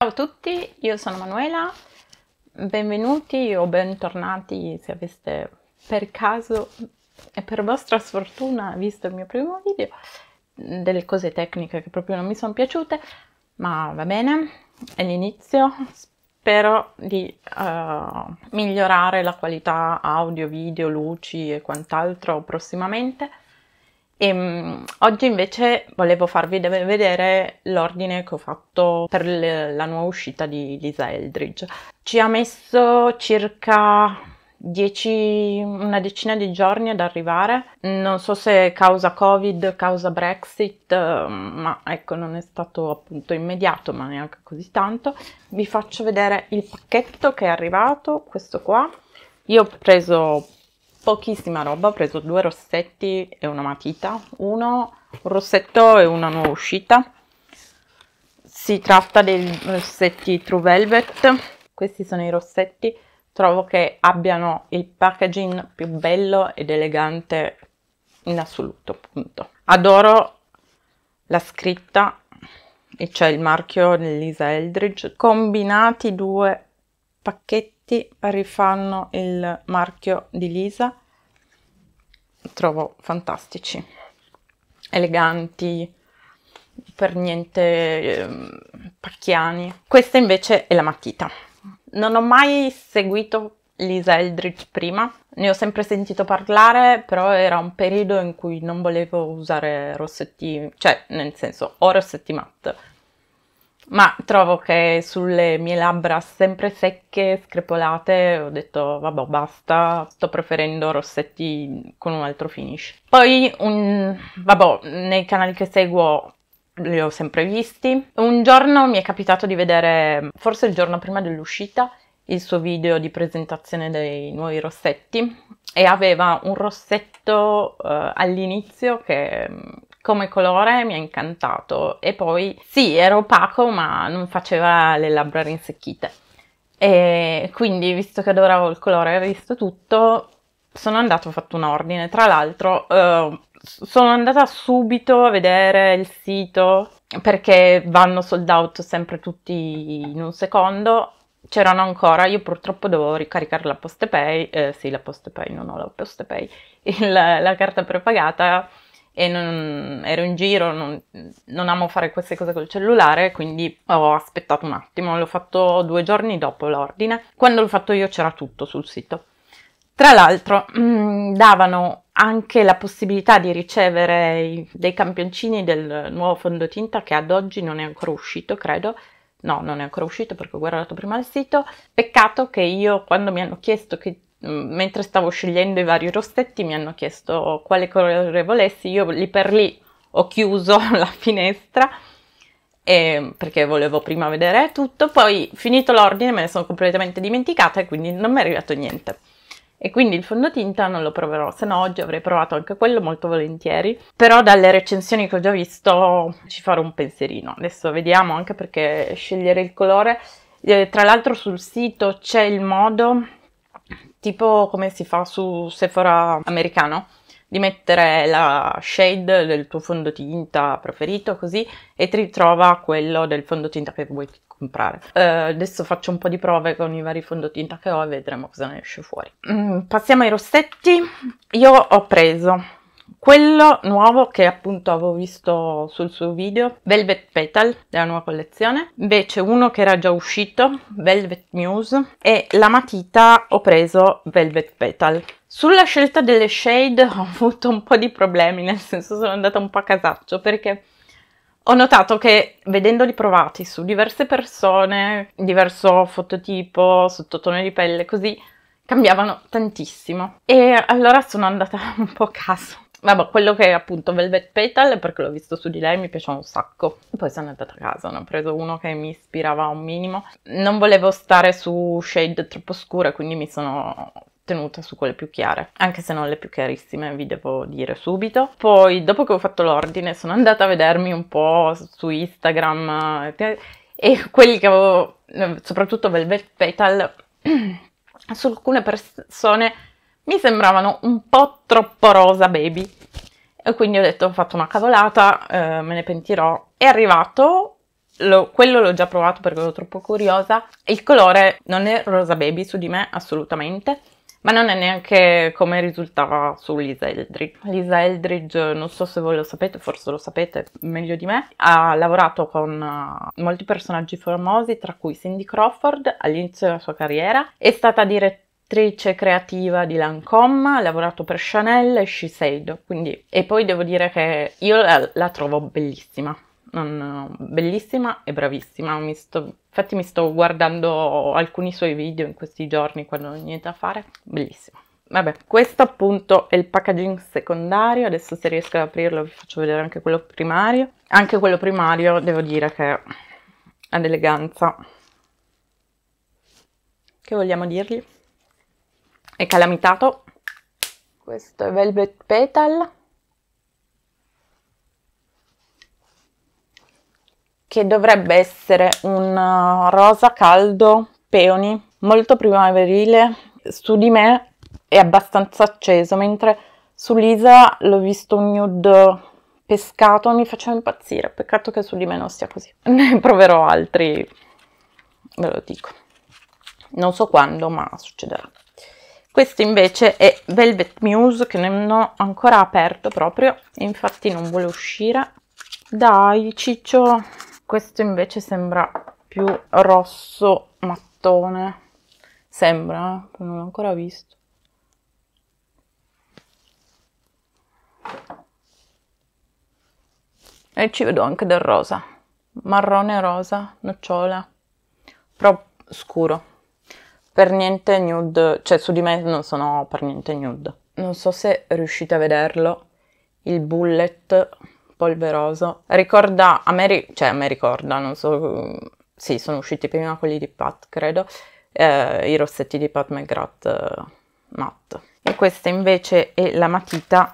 Ciao a tutti, io sono Manuela, benvenuti o bentornati se aveste per caso e per vostra sfortuna visto il mio primo video, delle cose tecniche che proprio non mi sono piaciute, ma va bene, è l'inizio, spero di uh, migliorare la qualità audio, video, luci e quant'altro prossimamente. E ehm, oggi invece volevo farvi vedere l'ordine che ho fatto per la nuova uscita di Lisa Eldridge. Ci ha messo circa dieci, una decina di giorni ad arrivare, non so se causa Covid, causa Brexit, ehm, ma ecco non è stato appunto immediato ma neanche così tanto. Vi faccio vedere il pacchetto che è arrivato, questo qua. Io ho preso pochissima roba, ho preso due rossetti e una matita, uno un rossetto e una nuova uscita. Si tratta dei rossetti True Velvet, questi sono i rossetti, trovo che abbiano il packaging più bello ed elegante in assoluto, appunto. Adoro la scritta e c'è il marchio di Lisa Eldridge, combinati due pacchetti effetti rifanno il marchio di Lisa trovo fantastici eleganti per niente eh, pacchiani questa invece è la matita non ho mai seguito Lisa Eldridge prima, ne ho sempre sentito parlare, però era un periodo in cui non volevo usare rossetti, cioè nel senso o rossetti matte, ma trovo che sulle mie labbra sempre secche, screpolate, ho detto vabbè basta, sto preferendo rossetti con un altro finish. Poi, un, vabbè, nei canali che seguo li ho sempre visti. Un giorno mi è capitato di vedere, forse il giorno prima dell'uscita, il suo video di presentazione dei nuovi rossetti e aveva un rossetto eh, all'inizio che come colore mi ha incantato e poi sì era opaco ma non faceva le labbra rinsecchite e quindi visto che adoravo il colore e visto tutto sono andata ho fatto un ordine tra l'altro uh, sono andata subito a vedere il sito perché vanno sold out sempre tutti in un secondo c'erano ancora, io purtroppo devo ricaricare la Postepay, eh, sì la Postepay, non ho la Postepay, il, la carta prepagata e non, ero in giro, non, non amo fare queste cose col cellulare, quindi ho aspettato un attimo, l'ho fatto due giorni dopo l'ordine. Quando l'ho fatto io c'era tutto sul sito. Tra l'altro mm, davano anche la possibilità di ricevere dei campioncini del nuovo fondotinta che ad oggi non è ancora uscito, credo. No, non è ancora uscito perché ho guardato prima il sito. Peccato che io quando mi hanno chiesto che Mm, mentre stavo scegliendo i vari rossetti mi hanno chiesto quale colore volessi, io lì per lì ho chiuso la finestra e, ehm, perché volevo prima vedere tutto, poi finito l'ordine me ne sono completamente dimenticata e quindi non mi è arrivato niente. E quindi il fondotinta non lo proverò, se no oggi avrei provato anche quello molto volentieri, però dalle recensioni che ho già visto ci farò un pensierino. Adesso vediamo anche perché scegliere il colore. Eh, tra l'altro sul sito c'è il modo tipo come si fa su Sephora americano, di mettere la shade del tuo fondotinta preferito così e ti ritrova quello del fondotinta che vuoi comprare. Uh, adesso faccio un po' di prove con i vari fondotinta che ho e vedremo cosa ne esce fuori. Mm, passiamo ai rossetti. Io ho preso quello nuovo che appunto avevo visto sul suo video, Velvet Petal della nuova collezione, invece uno che era già uscito, Velvet Muse e la matita ho preso Velvet Petal. Sulla scelta delle shade ho avuto un po' di problemi, nel senso sono andata un po' a casaccio perché ho notato che vedendoli provati su diverse persone, diverso fototipo, sottotono di pelle, così cambiavano tantissimo e allora sono andata un po' a caso Vabbè, quello che è appunto Velvet Petal, perché l'ho visto su di lei, mi piaceva un sacco. Poi sono andata a casa, ne ho preso uno che mi ispirava un minimo. Non volevo stare su shade troppo scure, quindi mi sono tenuta su quelle più chiare, anche se non le più chiarissime, vi devo dire subito. Poi, dopo che ho fatto l'ordine, sono andata a vedermi un po' su Instagram e quelli che avevo, soprattutto Velvet Petal, su alcune persone mi sembravano un po' troppo rosa baby. E quindi ho detto ho fatto una cavolata, eh, me ne pentirò. È arrivato, lo, quello l'ho già provato perché ero troppo curiosa. Il colore non è rosa baby su di me assolutamente, ma non è neanche come risultava su Lisa Eldridge. Lisa Eldridge, non so se voi lo sapete, forse lo sapete meglio di me, ha lavorato con eh, molti personaggi famosi, tra cui Cindy Crawford all'inizio della sua carriera, è stata direttrice direttrice creativa di Lancome, ha lavorato per Chanel e Shiseido, quindi, e poi devo dire che io la, la trovo bellissima, non, bellissima e bravissima, mi sto, infatti mi sto guardando alcuni suoi video in questi giorni quando non ho niente da fare, bellissima. Vabbè, questo appunto è il packaging secondario, adesso se riesco ad aprirlo vi faccio vedere anche quello primario. Anche quello primario devo dire che ha dell'eleganza. Che vogliamo dirgli? è calamitato. Questo è Velvet Petal. Che dovrebbe essere un uh, rosa caldo peoni, molto primaverile. Su di me è abbastanza acceso, mentre su Lisa l'ho visto un nude pescato, mi faceva impazzire. Peccato che su di me non sia così. Ne proverò altri, ve lo dico. Non so quando, ma succederà questo invece è Velvet Muse che non ho ancora aperto proprio, infatti non vuole uscire. Dai ciccio, questo invece sembra più rosso mattone, sembra, eh, non l'ho ancora visto. E ci vedo anche del rosa, marrone rosa, nocciola, però scuro per niente nude, cioè su di me non sono per niente nude. Non so se riuscite a vederlo, il bullet polveroso. Ricorda, a me, ri- cioè a me ricorda, non so, sì, sono usciti prima quelli di Pat, credo, eh, i rossetti di Pat McGrath eh, matte. E questa invece è la matita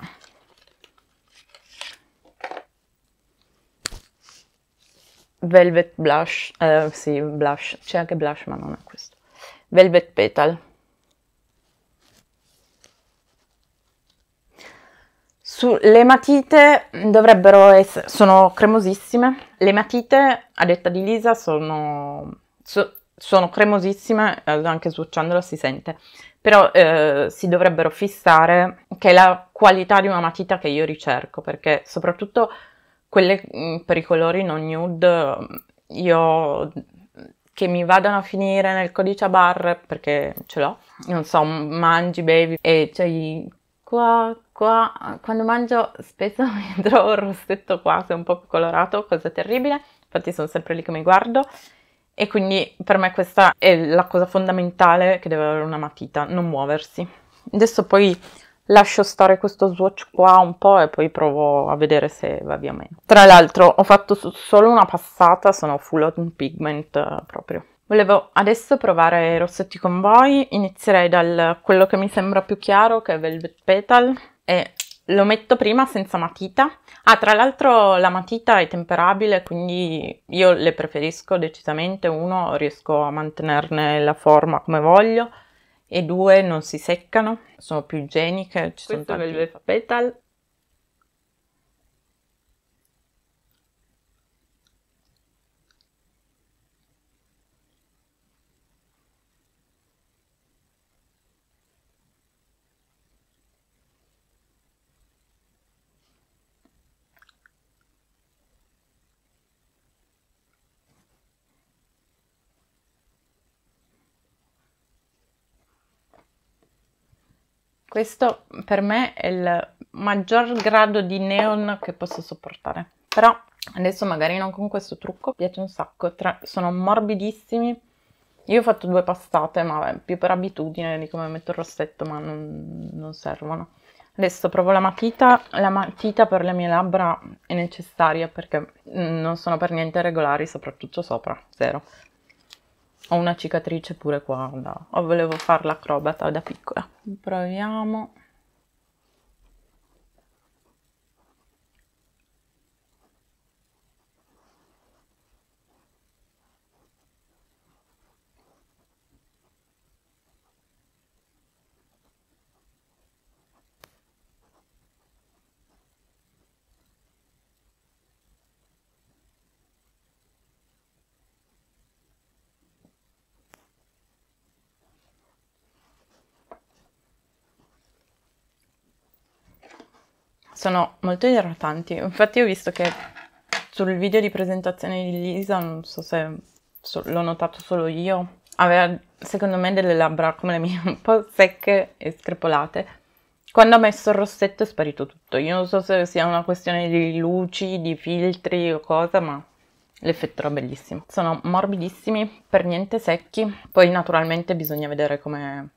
Velvet Blush, eh, sì, blush, c'è anche blush ma non è questo. Velvet Petal. Su, le matite dovrebbero essere, sono cremosissime, le matite a detta di Lisa sono, so, sono cremosissime, eh, anche sbucciandola si sente, però eh, si dovrebbero fissare che è la qualità di una matita che io ricerco, perché soprattutto quelle mm, per i colori non nude io che mi vadano a finire nel codice a bar, perché ce l'ho, non so, mangi, bevi e c'hai qua, qua, quando mangio spesso mi trovo il rossetto qua, se è un po' più colorato, cosa terribile, infatti sono sempre lì che mi guardo e quindi per me questa è la cosa fondamentale che deve avere una matita, non muoversi. Adesso poi lascio stare questo swatch qua un po' e poi provo a vedere se va via meno. Tra l'altro ho fatto solo una passata, sono full on pigment eh, proprio. Volevo adesso provare i rossetti con voi, inizierei da quello che mi sembra più chiaro che è Velvet Petal e lo metto prima senza matita. Ah, tra l'altro la matita è temperabile, quindi io le preferisco decisamente. Uno, riesco a mantenerne la forma come voglio e due non si seccano, sono più igieniche. Ci Questo sono tanti... velvet petal Questo per me è il maggior grado di neon che posso sopportare. Però adesso magari non con questo trucco, piace un sacco, Tra... sono morbidissimi. Io ho fatto due pastate, ma vabbè, più per abitudine di come metto il rossetto, ma non, non servono. Adesso provo la matita, la matita per le mie labbra è necessaria perché mm, non sono per niente regolari, soprattutto sopra, zero. Ho una cicatrice pure qua, no. o volevo fare l'acrobata da piccola proviamo sono molto idratanti. Infatti ho visto che sul video di presentazione di Lisa, non so se l'ho notato solo io, aveva secondo me delle labbra come le mie un po' secche e screpolate. Quando ha messo il rossetto è sparito tutto. Io non so se sia una questione di luci, di filtri o cosa, ma l'effetto era bellissimo. Sono morbidissimi, per niente secchi. Poi naturalmente bisogna vedere come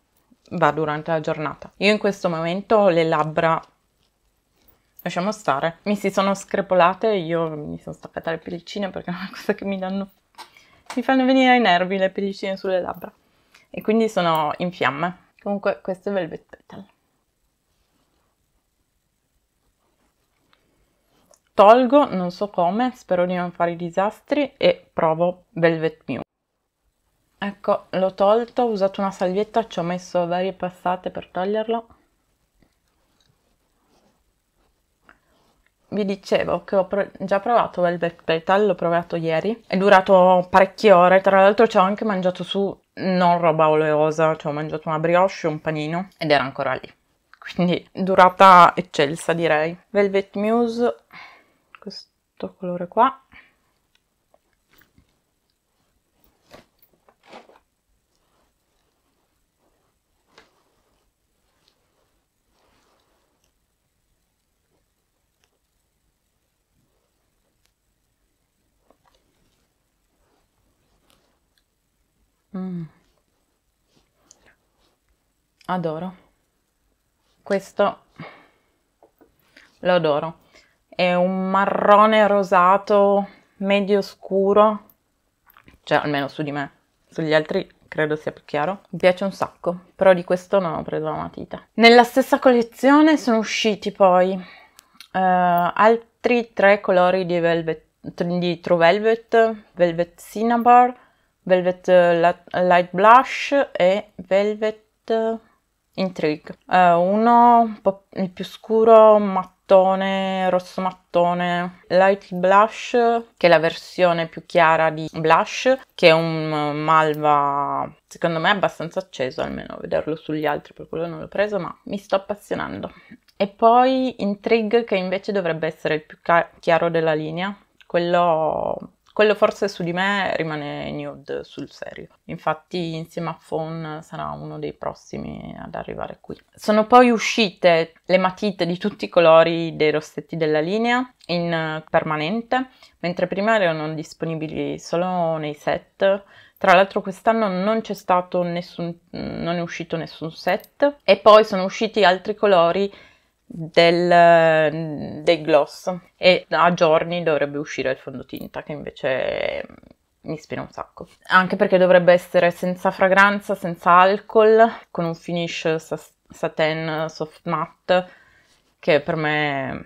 va durante la giornata. Io in questo momento ho le labbra lasciamo stare. Mi si sono screpolate io mi sono staccata le pellicine perché è una cosa che mi danno... mi fanno venire ai nervi le pellicine sulle labbra. E quindi sono in fiamme. Comunque questo è Velvet Petal. Tolgo, non so come, spero di non fare i disastri e provo Velvet Mew. Ecco, l'ho tolto, ho usato una salvietta, ci ho messo varie passate per toglierlo vi dicevo che ho pro- già provato Velvet Petal, l'ho provato ieri, è durato parecchie ore, tra l'altro ci ho anche mangiato su non roba oleosa, ci ho mangiato una brioche, un panino ed era ancora lì. Quindi durata eccelsa direi. Velvet Muse, questo colore qua, Mm. Adoro. Questo lo adoro. È un marrone rosato medio scuro, cioè almeno su di me, sugli altri credo sia più chiaro. Mi piace un sacco, però di questo non ho preso la matita. Nella stessa collezione sono usciti poi uh, altri tre colori di, velvet, di True Velvet, Velvet Cinnabar, Velvet eh, Light Blush e Velvet eh, Intrigue. Eh, uno il più scuro, mattone, rosso mattone, Light Blush, che è la versione più chiara di Blush, che è un malva, secondo me abbastanza acceso, almeno a vederlo sugli altri, per quello non l'ho preso, ma mi sto appassionando. E poi Intrigue, che invece dovrebbe essere il più chiaro della linea, quello quello forse su di me rimane nude sul serio. Infatti insieme a Fawn sarà uno dei prossimi ad arrivare qui. Sono poi uscite le matite di tutti i colori dei rossetti della linea in eh, permanente, mentre prima erano disponibili solo nei set. Tra l'altro quest'anno non c'è stato nessun, non è uscito nessun set e poi sono usciti altri colori del, mm, dei gloss e a giorni dovrebbe uscire il fondotinta che invece mm, mi ispira un sacco. Anche perché dovrebbe essere senza fragranza, senza alcol, con un finish satin soft matte che per me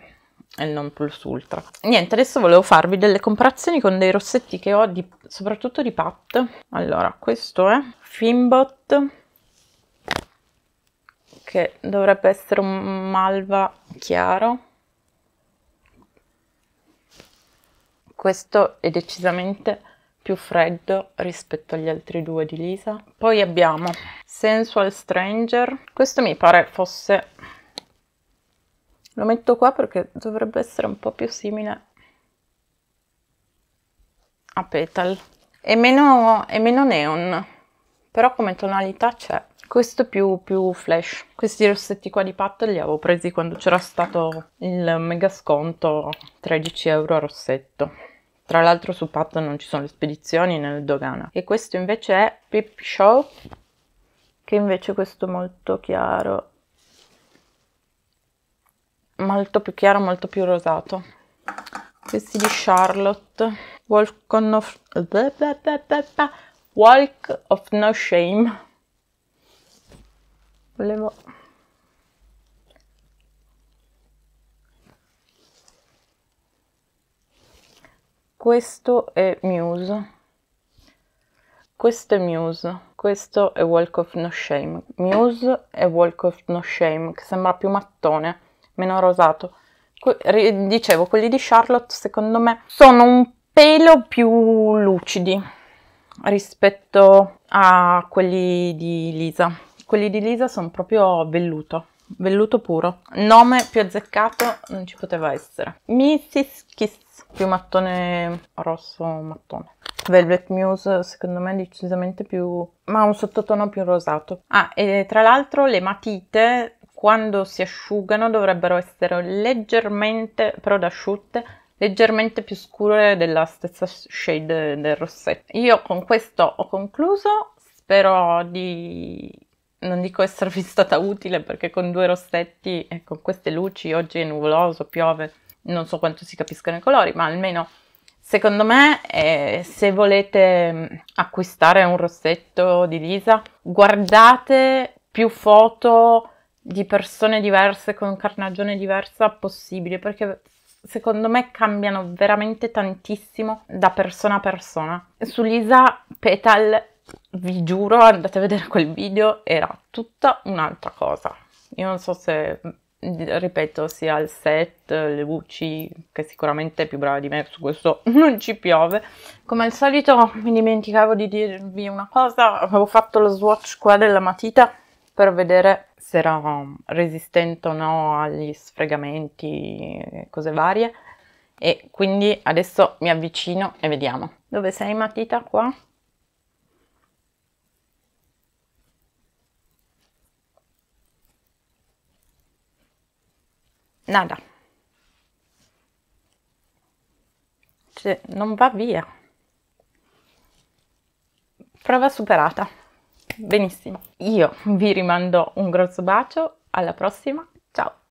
è il non plus ultra. Niente, adesso volevo farvi delle comparazioni con dei rossetti che ho di, soprattutto di Pat. Allora, questo è Fimbot che dovrebbe essere un malva chiaro. Questo è decisamente più freddo rispetto agli altri due di Lisa. Poi abbiamo Sensual Stranger. Questo mi pare fosse... Lo metto qua perché dovrebbe essere un po' più simile a Petal. È meno, è meno neon, però come tonalità c'è questo più, più flash. Questi rossetti qua di Pat li avevo presi quando c'era stato il mega sconto 13 euro a rossetto. Tra l'altro su Pat non ci sono le spedizioni né nel dogana. E questo invece è Pip Show, che invece questo molto chiaro. Molto più chiaro, molto più rosato. Questi di Charlotte. Walk, of... Walk of No Shame volevo questo è Muse questo è Muse questo è Walk of No Shame Muse è Walk of No Shame che sembra più mattone meno rosato que dicevo quelli di Charlotte secondo me sono un pelo più lucidi rispetto a quelli di Lisa quelli di Lisa sono proprio velluto, velluto puro. Nome più azzeccato non ci poteva essere. Mrs. Kiss, più mattone rosso mattone. Velvet Muse secondo me è decisamente più... ma ha un sottotono più rosato. Ah, e tra l'altro le matite quando si asciugano dovrebbero essere leggermente, però da asciutte, leggermente più scure della stessa shade del rossetto. Io con questo ho concluso, spero di non dico esservi stata utile perché con due rossetti e con queste luci oggi è nuvoloso, piove, non so quanto si capiscano i colori, ma almeno secondo me eh, se volete mm, acquistare un rossetto di Lisa, guardate più foto di persone diverse con carnagione diversa possibile perché secondo me cambiano veramente tantissimo da persona a persona. Su Lisa Petal vi giuro, andate a vedere quel video, era tutta un'altra cosa. Io non so se, ripeto, sia il set, le luci, che sicuramente è più brava di me, su questo non ci piove. Come al solito mi dimenticavo di dirvi una cosa, avevo fatto lo swatch qua della matita per vedere se era resistente o no agli sfregamenti, cose varie. E quindi adesso mi avvicino e vediamo. Dove sei matita qua? nada cioè, non va via prova superata benissimo io vi rimando un grosso bacio alla prossima